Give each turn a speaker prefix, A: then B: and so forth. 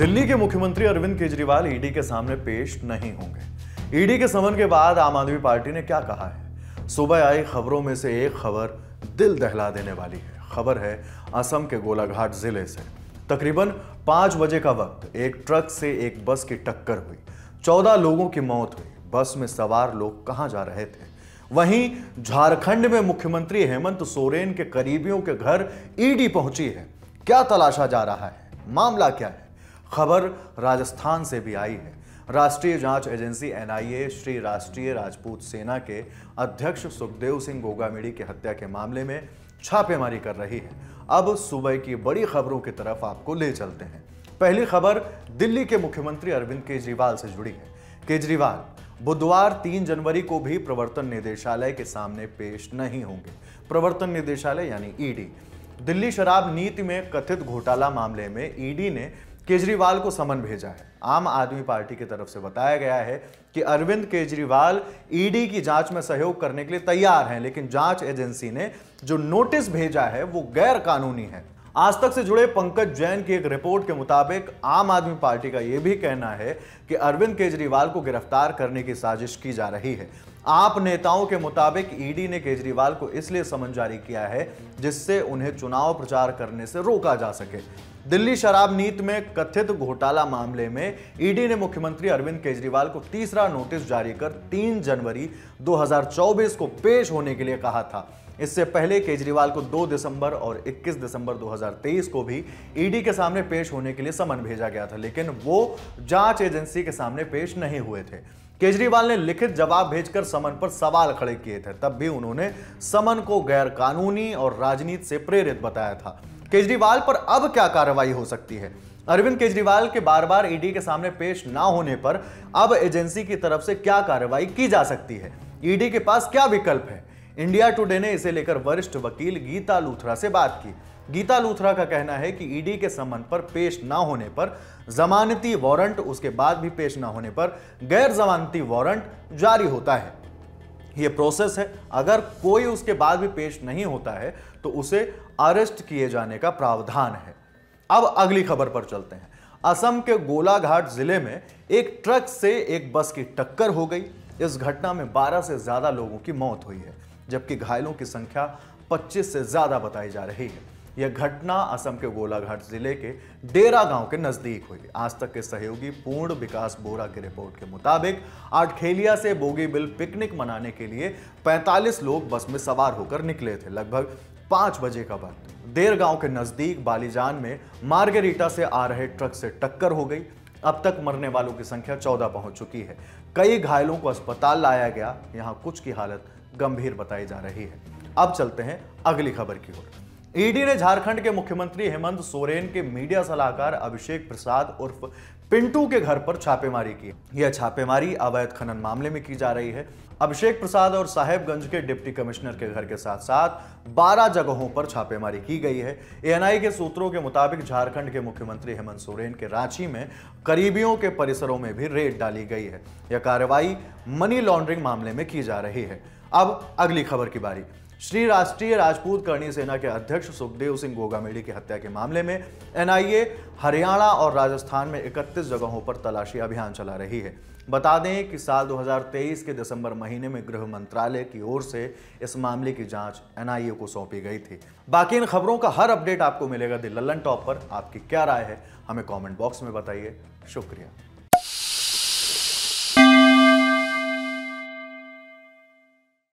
A: दिल्ली के मुख्यमंत्री अरविंद केजरीवाल ईडी के सामने पेश नहीं होंगे ईडी के समन के बाद आम आदमी पार्टी ने क्या कहा है सुबह आई खबरों में से एक खबर दिल दहला देने वाली है खबर है असम के गोलाघाट जिले से तकरीबन पांच बजे का वक्त एक ट्रक से एक बस की टक्कर हुई चौदह लोगों की मौत हुई बस में सवार लोग कहाँ जा रहे थे वहीं झारखंड में मुख्यमंत्री हेमंत सोरेन के करीबियों के घर ईडी पहुंची है क्या तलाशा जा रहा है मामला क्या है खबर राजस्थान से भी आई है राष्ट्रीय जांच एजेंसी एनआईए श्री राष्ट्रीय राजपूत सेना के अध्यक्ष सुखदेव सिंह गोगामेड़ी की हत्या के मामले में छापेमारी कर रही है अब सुबह की बड़ी खबरों की तरफ आपको ले चलते हैं पहली खबर दिल्ली के मुख्यमंत्री अरविंद केजरीवाल से जुड़ी है केजरीवाल बुधवार 3 जनवरी को भी प्रवर्तन निदेशालय के सामने पेश नहीं होंगे प्रवर्तन निदेशालय यानी ईडी दिल्ली शराब नीति में कथित घोटाला मामले में ईडी ने केजरीवाल को समन भेजा है आम आदमी पार्टी की तरफ से बताया गया है कि अरविंद केजरीवाल ईडी e की जांच में सहयोग करने के लिए तैयार हैं लेकिन जांच एजेंसी ने जो नोटिस भेजा है वो गैर कानूनी है आज तक से जुड़े पंकज जैन की एक रिपोर्ट के मुताबिक आम आदमी पार्टी का यह भी कहना है कि अरविंद केजरीवाल को गिरफ्तार करने की साजिश की जा रही है आप नेताओं के मुताबिक ईडी ने केजरीवाल को इसलिए समन जारी किया है जिससे उन्हें चुनाव प्रचार करने से रोका जा सके दिल्ली शराब नीति में कथित घोटाला मामले में ईडी ने मुख्यमंत्री अरविंद केजरीवाल को तीसरा नोटिस जारी कर 3 जनवरी 2024 को पेश होने के लिए कहा था इससे पहले केजरीवाल को 2 दिसंबर और 21 दिसंबर 2023 को भी ईडी e के सामने पेश होने के लिए समन भेजा गया था लेकिन वो जांच एजेंसी के सामने पेश नहीं हुए थे केजरीवाल ने लिखित जवाब भेजकर समन पर सवाल खड़े किए थे तब भी उन्होंने समन को गैरकानूनी और राजनीति से प्रेरित बताया था केजरीवाल पर अब क्या कार्रवाई हो सकती है अरविंद केजरीवाल के बार बार ईडी के सामने पेश ना होने पर अब एजेंसी की तरफ से क्या कार्रवाई की जा सकती है ईडी e के पास क्या विकल्प है इंडिया टुडे ने इसे लेकर वरिष्ठ वकील गीता लूथरा से बात की गीता लूथरा का कहना है कि ईडी के संबंध पर पेश न होने पर जमानती वारंट उसके बाद भी पेश न होने पर गैर जमानती वारंट जारी होता है ये प्रोसेस है अगर कोई उसके बाद भी पेश नहीं होता है तो उसे अरेस्ट किए जाने का प्रावधान है अब अगली खबर पर चलते हैं असम के गोलाघाट जिले में एक ट्रक से एक बस की टक्कर हो गई इस घटना में 12 से ज्यादा लोगों की मौत हुई है जबकि घायलों की संख्या 25 से ज़्यादा बताई जा रही है यह घटना असम के गोलाघाट जिले के डेरा गांव के नजदीक हुई आज तक के सहयोगी पूर्ण विकास बोरा की रिपोर्ट के मुताबिक आठखेलिया से बोगीबिल पिकनिक मनाने के लिए 45 लोग बस में सवार होकर निकले थे लगभग पांच बजे का वक्त देर गांव के नजदीक बालीजान में मार्गरीटा से आ रहे ट्रक से टक्कर हो गई अब तक मरने वालों की संख्या चौदह पहुंच चुकी है कई घायलों को अस्पताल लाया गया यहां कुछ की हालत गंभीर बताई जा रही है अब चलते हैं अगली खबर की ओर ईडी e ने झारखंड के मुख्यमंत्री हेमंत सोरेन के मीडिया सलाहकार अभिषेक प्रसाद उर्फ पिंटू के घर पर छापेमारी की यह छापेमारी अवैध खनन मामले में की जा रही है अभिषेक प्रसाद और साहेबगंज के डिप्टी कमिश्नर के घर के साथ साथ 12 जगहों पर छापेमारी की गई है एएनआई के सूत्रों के मुताबिक झारखंड के मुख्यमंत्री हेमंत सोरेन के रांची में करीबियों के परिसरों में भी रेड डाली गई है यह कार्रवाई मनी लॉन्ड्रिंग मामले में की जा रही है अब अगली खबर की बारी श्री राष्ट्रीय राजपूत कर्णी सेना के अध्यक्ष सुखदेव सिंह गोगामेड़ी की हत्या के मामले में एनआईए हरियाणा और राजस्थान में 31 जगहों पर तलाशी अभियान चला रही है बता दें कि साल 2023 के दिसंबर महीने में गृह मंत्रालय की ओर से इस मामले की जांच एनआईए को सौंपी गई थी बाकी इन खबरों का हर अपडेट आपको मिलेगा द लल्लन टॉप पर आपकी क्या राय है हमें कॉमेंट बॉक्स में बताइए शुक्रिया